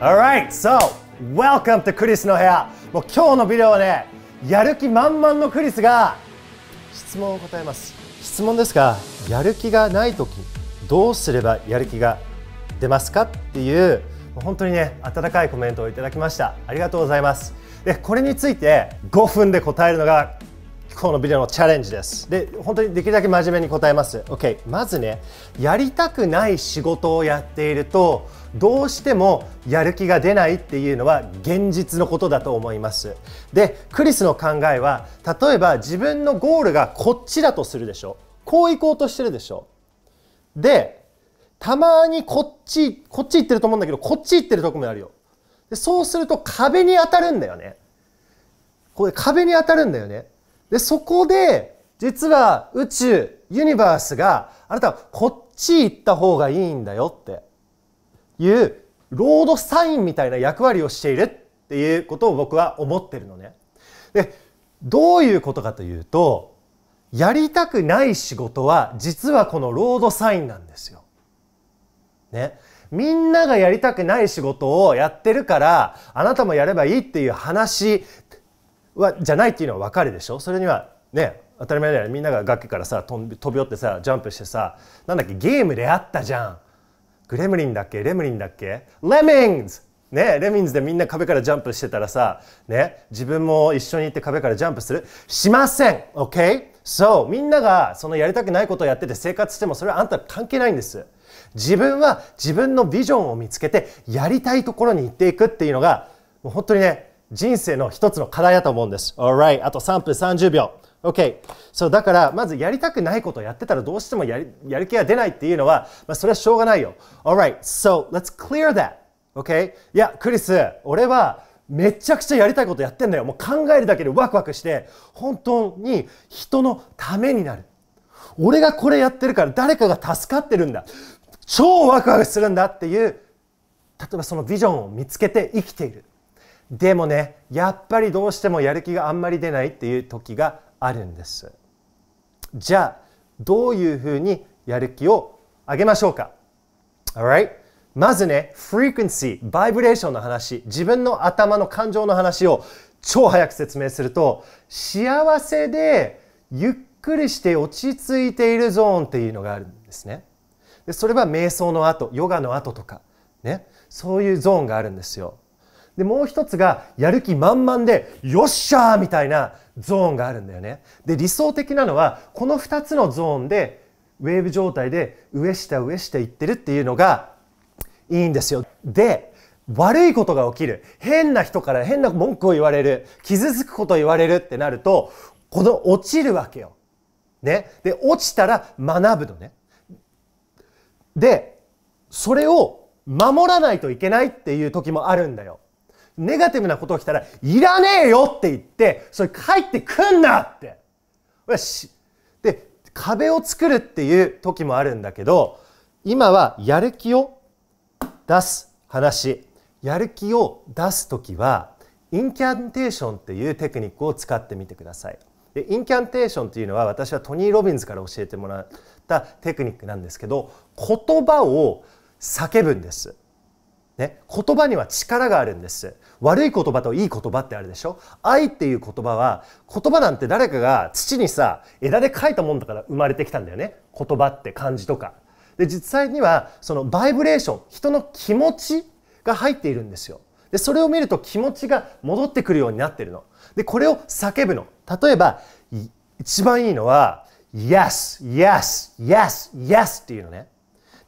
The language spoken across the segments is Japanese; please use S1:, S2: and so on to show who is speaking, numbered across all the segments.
S1: Alright, so welcome to クリスの部屋。もう今日のビデオはね、やる気満々のクリスが質問を答えます。質問ですが、やる気がない時、どうすればやる気が出ますかっていう、う本当にね、温かいコメントをいただきました。ありがとうございます。で、これについて5分で答えるのがこのビデオのチャレンジです。で、本当にできるだけ真面目に答えます。OK。まずね、やりたくない仕事をやっていると、どうしてもやる気が出ないっていうのは現実のことだと思います。で、クリスの考えは、例えば自分のゴールがこっちだとするでしょ。こう行こうとしてるでしょ。で、たまにこっち、こっち行ってると思うんだけど、こっち行ってるとこもあるよ。でそうすると壁に当たるんだよね。これ壁に当たるんだよね。で、そこで、実は宇宙、ユニバースがあなたはこっち行った方がいいんだよっていうロードサインみたいな役割をしているっていうことを僕は思ってるのね。で、どういうことかというと、やりたくない仕事は実はこのロードサインなんですよ。ね。みんながやりたくない仕事をやってるから、あなたもやればいいっていう話はじゃないっていうのは分かるでしょそれにはね当たり前だよねみんなが崖からさ飛び飛び寄ってさジャンプしてさなんだっけゲームであったじゃんグレムリンだっけレムリンだっけレミンズねレミンズでみんな壁からジャンプしてたらさね自分も一緒に行って壁からジャンプするしません OK? そうみんながそのやりたくないことをやってて生活してもそれはあんた関係ないんです自分は自分のビジョンを見つけてやりたいところに行っていくっていうのがもう本当にね人生の一つの課題だと思うんです。Alright. あと3分30秒。OK。そう、だから、まずやりたくないことをやってたらどうしてもやりやる気が出ないっていうのは、まあ、それはしょうがないよ。Alright. So, let's clear that. OK? いや、クリス、俺はめちゃくちゃやりたいことやってんだよ。もう考えるだけでワクワクして、本当に人のためになる。俺がこれやってるから誰かが助かってるんだ。超ワクワクするんだっていう、例えばそのビジョンを見つけて生きている。でもねやっぱりどうしてもやる気があんまり出ないっていう時があるんですじゃあどういうふうにやる気を上げましょうか Alright? まずね、フリクエンシー、バイブレーションの話、自分の頭の感情の話を超早く説明すると、幸せでゆっくりして落ち着いているゾーンっていうのがあるんですね。でそれは瞑想の後、ヨガの後とか、ね、そういうゾーンがあるんですよ。でもう一つがやる気満々でよっしゃーみたいなゾーンがあるんだよねで理想的なのはこの2つのゾーンでウェーブ状態で上下上下いってるっていうのがいいんですよで悪いことが起きる変な人から変な文句を言われる傷つくことを言われるってなるとこの落ちるわけよ。ね、で落ちたら学ぶのね。でそれを守らないといけないっていう時もあるんだよ。ネガティブなことが来たら、いらねえよって言って、それ帰ってくんなって。よし。で、壁を作るっていう時もあるんだけど、今はやる気を出す話。やる気を出す時は、インキャンテーションっていうテクニックを使ってみてください。でインキャンテーションというのは私はトニー・ロビンズから教えてもらったテクニックなんですけど言葉を叫ぶんですね、言葉には力があるんです悪い言葉といい言葉ってあるでしょ愛っていう言葉は言葉なんて誰かが土にさ枝で書いたもんだから生まれてきたんだよね言葉って漢字とかで実際にはそのバイブレーション人の気持ちが入っているんですよでそれを見ると気持ちが戻ってくるようになってるのでこれを叫ぶの例えば一番いいのは Yes, Yes, Yes, Yes っていうのね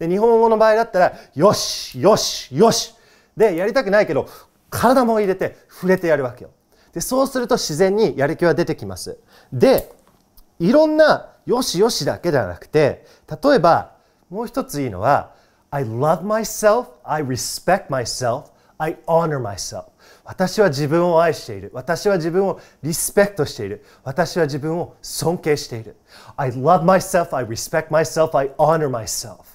S1: で、日本語の場合だったら、よし、よし、よし。で、やりたくないけど、体も入れて、触れてやるわけよ。で、そうすると自然にやる気は出てきます。で、いろんな、よしよしだけではなくて、例えば、もう一ついいのは、I love myself, I respect myself, I honor myself. 私は自分を愛している。私は自分をリスペクトしている。私は自分を尊敬している。I love myself, I respect myself, I honor myself.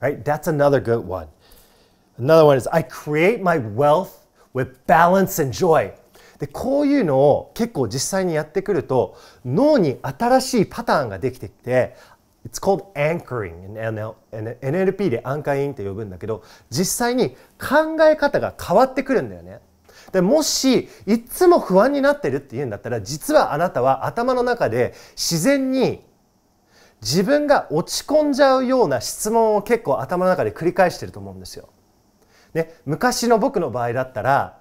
S1: right? That's another good one. Another one is I create my wealth with balance and joy. でこういうのを結構実際にやってくると脳に新しいパターンができてきて It's called anchoring NLP でアンカインって呼ぶんだけど実際に考え方が変わってくるんだよね。でもしいつも不安になってるっていうんだったら実はあなたは頭の中で自然に自分が落ち込んじゃうような質問を結構頭の中で繰り返してると思うんですよ。ね、昔の僕の場合だったら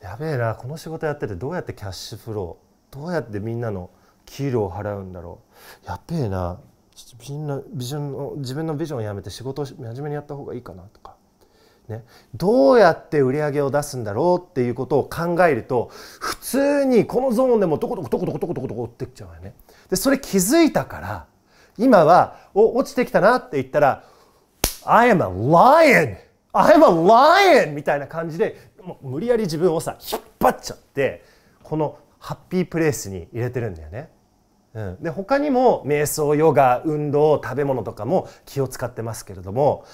S1: やべえなこの仕事やっててどうやってキャッシュフローどうやってみんなの給料を払うんだろうやべえなみんなビジョンの自分のビジョンをやめて仕事を真面目にやった方がいいかなとか、ね、どうやって売り上げを出すんだろうっていうことを考えると普通にこのゾーンでもどこどこどこどこどこどこってっちゃうよね。でそれ気づいたから今は、お、落ちてきたなって言ったら、I am a lion! I'm a lion! みたいな感じで、もう無理やり自分をさ、引っ張っちゃって、このハッピープレイスに入れてるんだよね。うん、で他にも瞑想ヨガ運動食べ物とかも気を使ってますけれども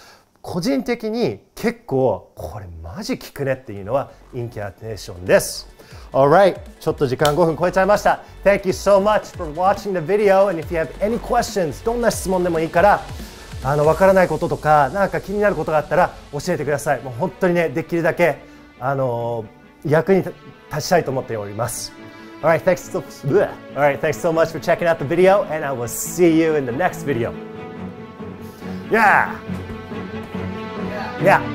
S1: 個人的に結構これマジ効くねっていうのはインキャーテーションです。Alright, ちょっと時間5分超えちゃいました。Thank you so much for watching the video and if you have any questions, どんな質問でもいいから、あの、わからないこととか、なんか気になることがあったら教えてください。もう本当にね、できるだけ、あの役に立ちたいと思っております。Alright, thanks so, r i g h t thanks so much for checking out the video and I will see you in the next video. Yeah! Yeah!